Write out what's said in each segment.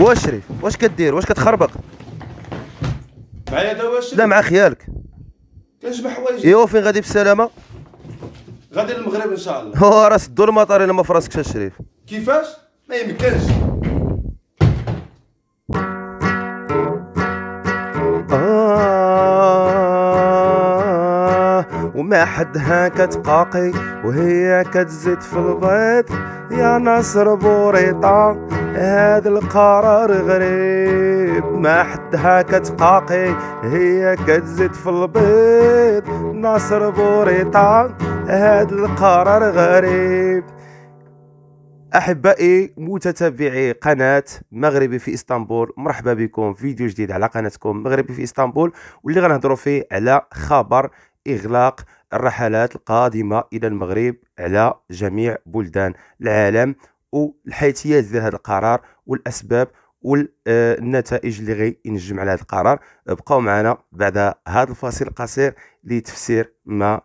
واش شريف واش كدير واش كتخربق معايا دابا واش لا مع خيالك كنجمع حوايج ايوا فين غادي بالسلامه غادي للمغرب ان شاء الله هو راه سدوا المطار الا ما فراسكش شريف كيفاش ما يمكنش وما حدها كتقاقي وهي كتزيد في البيض يا ناصر بوريطا هذا القرار غريب ما حدها كتقاقي هي كتزيد في البيض ناصر بوريطا هذا القرار غريب احبائي متتبعي قناه مغربي في اسطنبول مرحبا بكم فيديو جديد على قناتكم مغربي في اسطنبول واللي غنهضروا فيه على خبر إغلاق الرحلات القادمة إلى المغرب على جميع بلدان العالم والحيثيات ديال هذا القرار والأسباب والنتائج اللي غينجم على هذا القرار بقاو معنا بعد هذا الفاصل القصير لتفسير ما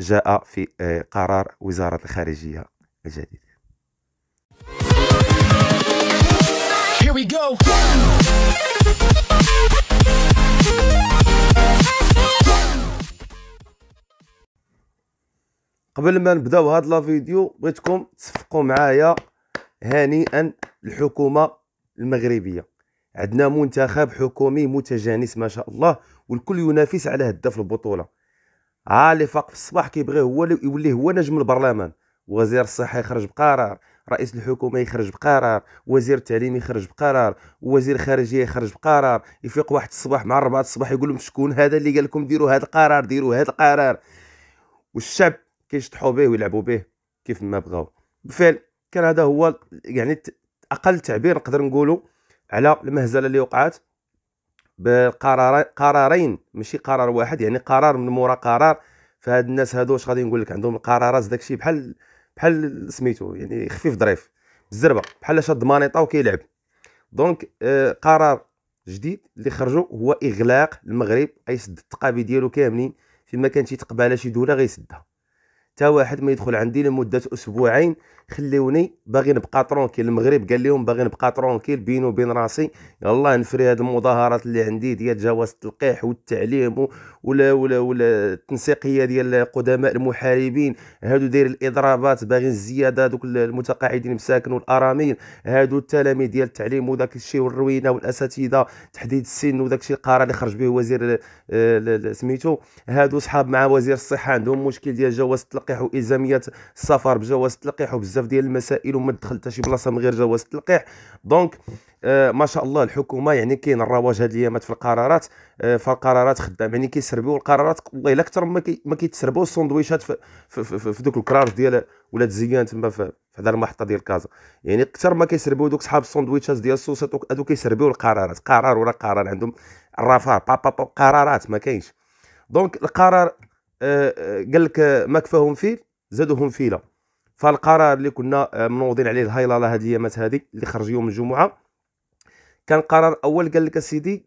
جاء في آه، قرار وزارة الخارجية الجديد Here we go. قبل ما نبداو هاد لا فيديو بغيتكم تصفقوا معايا هنيئا الحكومه المغربيه عندنا منتخب حكومي متجانس ما شاء الله والكل ينافس على هداف البطوله عالي اللي فاق في الصباح كيبغي هو يولي هو نجم البرلمان وزير الصحه يخرج بقرار رئيس الحكومه يخرج بقرار وزير التعليم يخرج بقرار وزير الخارجيه يخرج بقرار يفيق واحد الصباح مع 4 الصباح يقول لهم شكون هذا اللي قال لكم ديروا هذا القرار ديروا هذا القرار والشعب كيشطحوا به ويلعبوا به كيف ما بغاو بالفعل كان هذا هو يعني اقل تعبير نقدر نقولوا على المهزله اللي وقعت بقرار قرارين ماشي قرار واحد يعني قرار من مورا قرار فهاد الناس هادو واش غادي نقول لك عندهم القرارات داكشي بحال بحال سميتو يعني خفيف ظريف بالزربه بحال شاد مانيطه وكيلعب دونك آه قرار جديد اللي خرجوا هو اغلاق المغرب غيسد التقابي ديالو كاملين فيما كانت شي تقباله شي دوله غيسدها حتى واحد ما يدخل عندي لمده اسبوعين خليوني باغي نبقى ترونكيل المغرب قال لهم باغي نبقى ترونكيل بيني وبين راسي يلا نفري هاد المظاهرات اللي عندي ديال جواز التلقيح والتعليم ولا ولا ولا التنسيقيه ديال قدماء المحاربين هادو داير الاضرابات باغي الزياده دوك المتقاعدين مساكن والارامل هادو التلاميذ ديال التعليم وداك الشيء والروينه والاساتذه تحديد السن وداك الشيء القرار اللي خرج به وزير سميتو هادو صحاب مع وزير الصحه عندهم مشكل ديال جواز التلقيح تلقيح وازاميه السفر بجواز التلقيح وبزاف ديال المسائل وما حتى شي بلاصه من غير جواز التلقيح دونك آه ما شاء الله الحكومه يعني كاين الرواج هاد الايامات في القرارات آه فالقرارات خدام يعني كيسربوا القرارات والله الا اكثر ما ما كيتسربوا السندويشات في في, في, في دوك الكرارف ديال ولاد زيان تما في هذا المحطه ديال كازا يعني اكثر ما كيسربوا دوك صحاب السندويشات ديال الصوص هادو كيسربوا القرارات قرار ولا قرار عندهم الرفاه با با قرارات ما كاينش دونك القرار قال لك ما كفاهم فيل زادوهم فيله فالقرار اللي كنا آه، منوضين عليه الهيلاله هديامات هذه اللي خرج يوم الجمعه كان قرار اول قال لك سيدي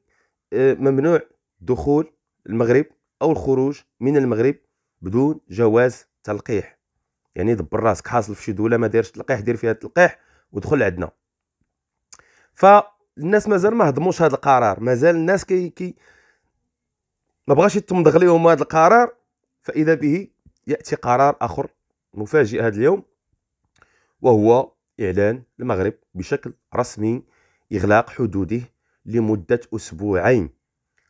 آه، ممنوع دخول المغرب او الخروج من المغرب بدون جواز تلقيح يعني دبر راسك حاصل في شي دوله ما دايرش تلقيح دير فيها تلقيح ودخل عندنا فالناس مازال ما هضموش هذا القرار مازال الناس كي, كي ما بغاش يتمضغ لهم هذا القرار فإذا به يأتي قرار آخر مفاجئ هذا اليوم وهو إعلان المغرب بشكل رسمي إغلاق حدوده لمدة أسبوعين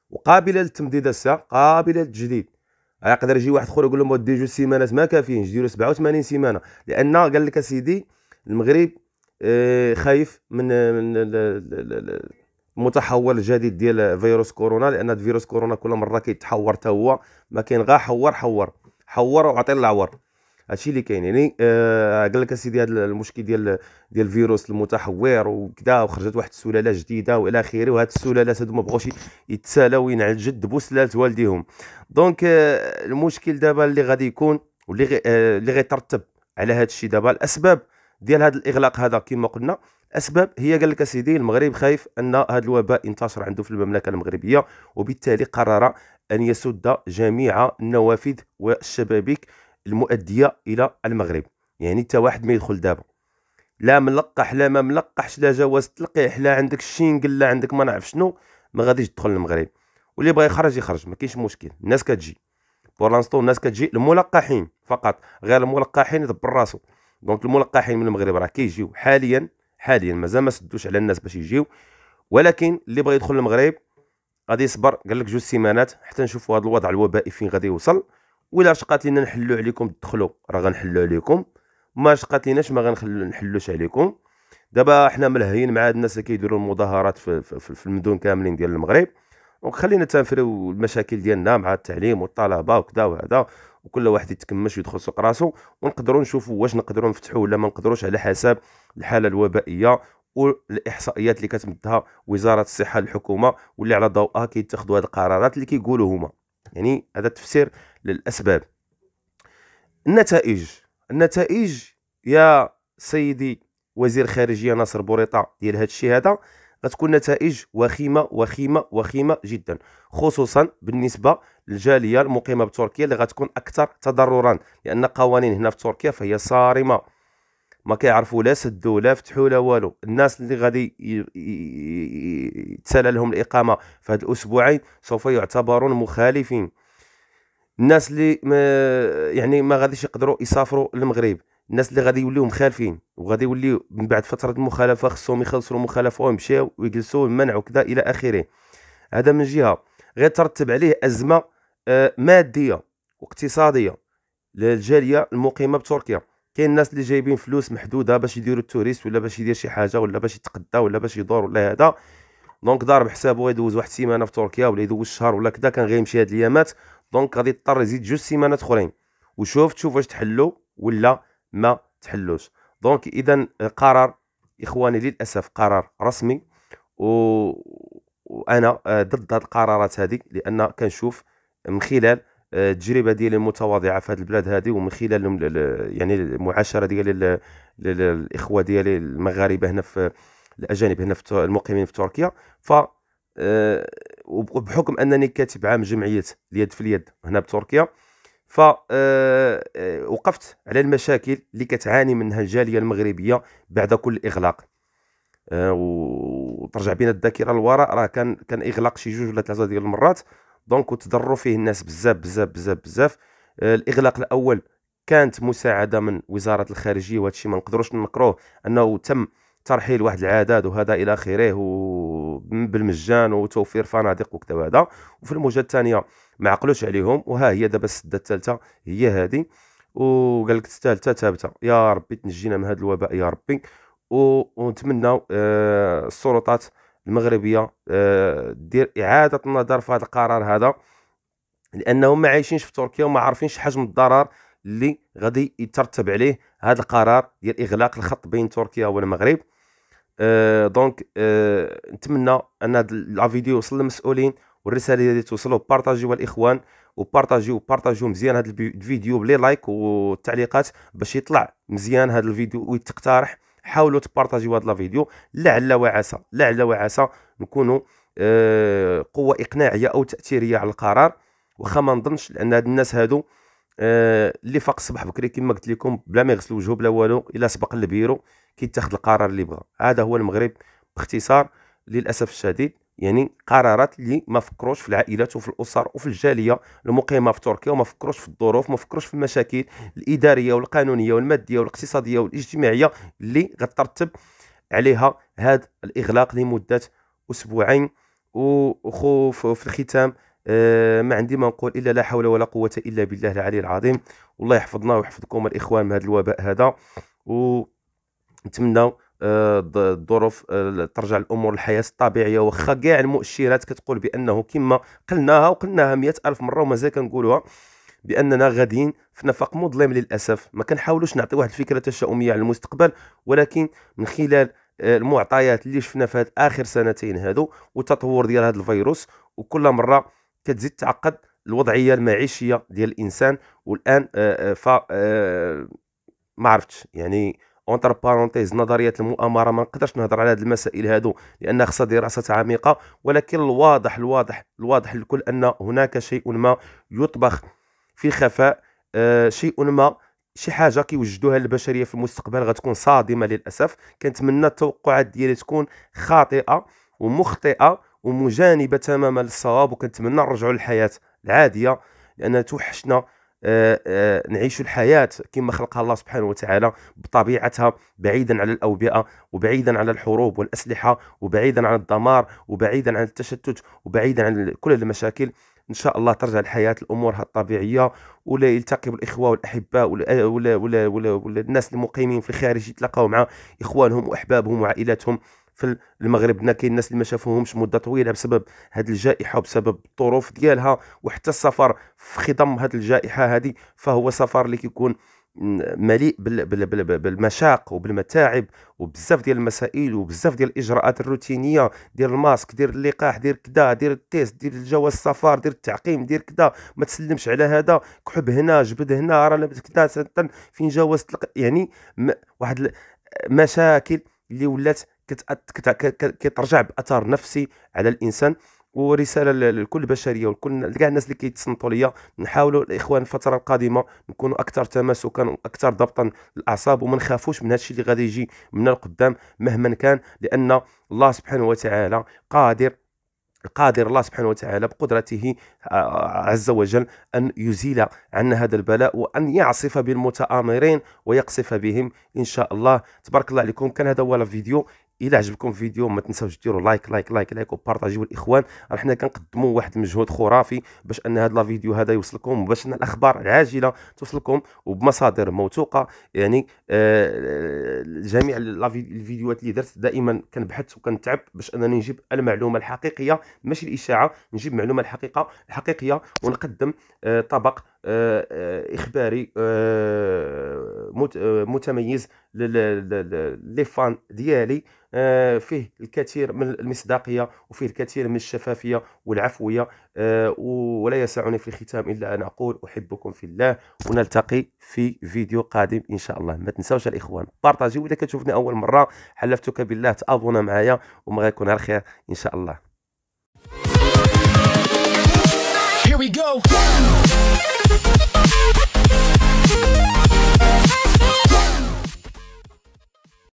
وقابلة للتمديد الساعة قابلة للتجديد يقدر يجي واحد اخر يقول لهم ودي جوج سيمانات ما كافيينش ديروا 87 سيمانه لان قال لك اسيدي المغرب آه، خايف من المتحور الجديد ديال فيروس كورونا لان فيروس كورونا كل مره كيتحور حتى هو ما كاين غا حور حور حور وعطي العور هادشي اللي كاين يعني آه قال لك اسيدي هذا المشكل ديال ديال الفيروس المتحور وكذا وخرجت واحد السلاله جديده والى اخره وهاد السلالات هادو ما بغاوش يتسالاو الجد سلاله والديهم دونك آه المشكل دابا اللي غادي يكون واللي آه اللي غيترتب على هادشي دابا الاسباب ديال هذا الاغلاق هذا كما قلنا اسباب هي قال لك اسيدي المغرب خايف ان هذا الوباء ينتشر عنده في المملكه المغربيه وبالتالي قرر ان يسد جميع النوافذ والشبابيك المؤديه الى المغرب يعني حتى واحد ما يدخل دابا لا ملقح لا ما ملقحش لا جواز تلقيح لا عندك الشينغل لا عندك ما نعرف شنو ما غاديش تدخل المغرب واللي بغى يخرج يخرج ما كاينش مشكل الناس كتجي بور لانستون الناس كتجي الملقحين فقط غير الملقحين يدبر راسو دونك الملقحين من المغرب راه كيجيو حاليا حاليا مازال ما سدوش على الناس باش يجيو ولكن اللي بغى يدخل المغرب غادي يصبر قال لك جوج سيمانات حتى نشوفوا هذا الوضع الوبائي فين غادي يوصل ولا شقات لنا نحلو عليكم تدخلوا راه غنحلو عليكم ما شقات لناش ما غنحلوش عليكم دابا حنا ملهيين مع هاد الناس اللي كيديروا المظاهرات في, في, في المدن كاملين ديال المغرب دونك خلينا تنفريو المشاكل ديالنا مع التعليم والطلبه وكذا وهذا وكل واحد يتكمش ويدخل سوق راسو ونقدروا نشوفوا واش نقدروا نفتحوا ولا ما نقدروش على حسب الحاله الوبائيه والاحصائيات اللي كتمدها وزاره الصحه الحكومه واللي على ضوءها كيتخذوا هذه القرارات اللي كيقولوا هما يعني هذا تفسير للاسباب النتائج النتائج يا سيدي وزير خارجيه ناصر بوريطه ديال هذا الشيء هذا غتكون نتائج وخيمه وخيمه وخيمه جدا خصوصا بالنسبه للجاليه المقيمه بتركيا اللي غتكون اكثر تضررا لان قوانين هنا في تركيا فهي صارمه ما كيعرفوا لا سدوا لا فتحوا لا والو الناس اللي غادي يتسالى لهم الاقامه في هاد الاسبوعين سوف يعتبرون مخالفين الناس اللي ما يعني ما غاديش يقدروا يسافروا للمغرب الناس اللي غادي يوليو مخالفين وغادي يوليو من بعد فتره المخالفه خصهم يخلصوا المخالفه ويمشيو ويجلسوا ويمنعوا كذا الى اخره هذا من جهه غير ترتب عليه ازمه آه، ماديه واقتصاديه للجاليه المقيمه بتركيا كاين الناس اللي جايبين فلوس محدوده باش يديروا التوريست ولا باش يدير شي حاجه ولا باش يتقدى ولا باش يدور ولا هذا دونك ضارب حسابه يدوز واحد السيمانه في تركيا ولا يدوز شهر ولا كذا كان غيمشي هاد الايامات دونك غادي يضطر يزيد جوج سيمانات اخرين وشوف تشوف واش تحلو ولا ما تحلوش دونك اذا قرار اخواني للاسف قرار رسمي و... وانا آه، ضد هذه القرارات هذه لان كنشوف من خلال آه، التجربه ديالي المتواضعه في هذه البلاد هذه ومن خلال يعني المعاشره ديالي الاخوه ديالي المغاربه هنا في الاجانب هنا في المقيمين في تركيا ف آه، وبحكم انني كاتب عام جمعيه اليد في اليد هنا بتركيا ف آه، آه، وقفت على المشاكل اللي كتعاني منها الجاليه المغربيه بعد كل اغلاق آه، وترجع بينا الذاكره للوراء راه كان كان اغلاق شي جوج ولا ثلاثه ديال المرات دونك وتضروا فيه الناس بزاف بزاف بزاف بزاف الاغلاق الاول كانت مساعده من وزاره الخارجيه وهذا الشيء ما نقدروش ننكروه انه تم ترحيل واحد العدد وهذا الى اخره و... بالمجان وتوفير فنادق وكذا وهذا وفي الموجه الثانيه ما عقلوش عليهم وها هي دابا السده الثالثه هي هذه وقال لك الثالثه ثابته يا ربي تنجينا من هذا الوباء يا ربي ونتمنى آه، السلطات المغربيه آه، دير اعاده النظر في هذا القرار هذا لانهم ما عايشينش في تركيا وما عارفينش حجم الضرر اللي غادي يترتب عليه هذا القرار ديال اغلاق الخط بين تركيا والمغرب آه، دونك آه، نتمنى ان هذا لا فيديو يوصل للمسؤولين والرساله اللي توصلوا بارطاجيوها الاخوان وبارطاجيو بارطاجيو مزيان هذا الفيديو بلي لايك والتعليقات باش يطلع مزيان هذا الفيديو ويتقترح حاولوا تبارطاجيو هذا لا فيديو لعل وعسى لعل وعسى نكونوا آه، قوه اقناعيه او تاثيريه على القرار واخا ما نظنش لان هاد الناس هادو اللي فاق الصباح بكري كما قلت لكم بلا ما يغسلوا وجهه بلا والو الا سبق البيرو كيتاخذ القرار اللي بغى هذا هو المغرب باختصار للاسف الشديد يعني قرارات اللي ما فكروش في العائلات وفي الاسر وفي الجاليه المقيمه في تركيا وما فكروش في الظروف ما فكروش في المشاكل الاداريه والقانونيه والماديه والاقتصاديه والاجتماعيه اللي غترتب عليها هذا الاغلاق لمده اسبوعين وخوف في الختام آه، ما عندي ما نقول الا لا حول ولا قوه الا بالله العلي العظيم والله يحفظنا ويحفظكم الاخوان من هذا الوباء هذا و نتمناو آه، الظروف آه، ترجع الامور للحياه الطبيعيه واخا كاع المؤشرات كتقول بانه كما قلناها وقلناها مئة الف مره ومازال كنقولوها باننا غاديين في نفق مظلم للاسف ما كنحاولوش نعطي واحد الفكره تشاؤميه على المستقبل ولكن من خلال آه، المعطيات اللي شفنا في هاد اخر سنتين هادو والتطور ديال هذا الفيروس وكل مره كتزيد تعقد الوضعيه المعيشيه ديال الانسان والان ف ما عرفتش يعني اونتر بارونتيز نظريه المؤامره ما نقدرش نهضر على هذه المسائل هادو لان خصها دراسه عميقه ولكن الواضح الواضح الواضح للكل ان هناك شيء ما يطبخ في خفاء آه شيء ما شي حاجه كيوجدوها للبشريه في المستقبل غتكون صادمه للاسف كنتمنى التوقعات ديالي تكون خاطئه ومخطئه ومجانبه تماما للصواب وكنتمنى نرجعوا للحياه العاديه لان توحشنا نعيشوا الحياه كما خلقها الله سبحانه وتعالى بطبيعتها بعيدا على الاوبئه وبعيدا على الحروب والاسلحه وبعيدا عن الدمار وبعيدا عن التشتت وبعيدا عن كل المشاكل ان شاء الله ترجع الحياه لامورها الطبيعيه ولا يلتقي بالاخوة والاحباء ولا ولا ولا, ولا, ولا الناس المقيمين في الخارج يتلاقوا مع اخوانهم واحبابهم وعائلاتهم في المغرب هنا كاين الناس اللي ما شافوهمش مده طويله بسبب هذه الجائحه وبسبب الظروف ديالها وحتى السفر في خضم هذه الجائحه هذه فهو سفر اللي كيكون مليء بالمشاق وبالمتاعب وبزاف ديال المسائل وبزاف ديال الاجراءات الروتينيه دير الماسك دير اللقاح دير كدا دير التيست دير الجواز السفر دير التعقيم دير كدا ما تسلمش على هذا كحب هنا جبد هنا راه كدا فين جاوزت يعني واحد المشاكل اللي ولات كترجع باثار نفسي على الانسان ورساله لكل البشريه ولكل كاع الناس اللي كيتصنتوا ليا نحاولوا الاخوان الفتره القادمه نكونوا اكثر تماسكا واكثر ضبطا للاعصاب وما نخافوش من هذا الشيء اللي غادي يجي من القدام مهما كان لان الله سبحانه وتعالى قادر قادر الله سبحانه وتعالى بقدرته آه، عز وجل أن يزيل عنا هذا البلاء وأن يعصف بالمتآمرين ويقصف بهم إن شاء الله تبارك الله عليكم كان هذا هو الفيديو الى عجبكم الفيديو ما تنساوش ديروا لايك لايك لايك لايك وبارطاجيو الاخوان راه حنا كنقدموا واحد المجهود خرافي باش ان هذا الفيديو هذا يوصلكم وباش ان الاخبار العاجله توصلكم وبمصادر موثوقه يعني آه جميع الفيديوهات اللي درت دائما كنبحث وكنتعب باش انني نجيب المعلومه الحقيقيه ماشي الاشاعه نجيب معلومه الحقيقه الحقيقيه ونقدم آه طبق آه, آه، اخباري آه، آه، متميز لي فان ديالي آه، فيه الكثير من المصداقيه وفيه الكثير من الشفافيه والعفويه آه، ولا يسعني في الختام الا ان اقول احبكم في الله ونلتقي في فيديو قادم ان شاء الله ما تنساوش الاخوان بارطاجيو اذا كتشوفني اول مره حلفتك بالله تابونا معايا وما غيكون على خير ان شاء الله Here we go.